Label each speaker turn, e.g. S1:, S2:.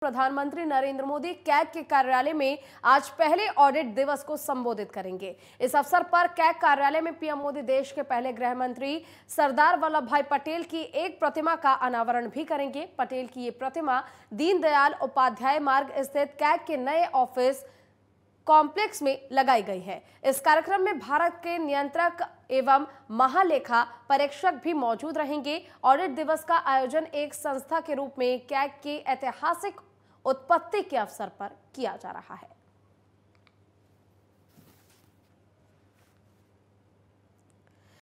S1: प्रधानमंत्री नरेंद्र मोदी कैग के कार्यालय में आज पहले ऑडिट दिवस को संबोधित करेंगे इस अवसर पर कैग कार्यालय में पीएम मोदी देश के पहले गृह मंत्री सरदार वल्लभ भाई पटेल की एक प्रतिमा का अनावरण भी करेंगे पटेल की ये प्रतिमा दीनदयाल उपाध्याय मार्ग स्थित कैग के नए ऑफिस कॉम्प्लेक्स में लगाई गई है इस कार्यक्रम में भारत के नियंत्रक एवं महालेखा परीक्षक भी मौजूद रहेंगे ऑडिट दिवस का आयोजन एक संस्था के रूप में कैग के ऐतिहासिक उत्पत्ति के अवसर पर किया जा रहा है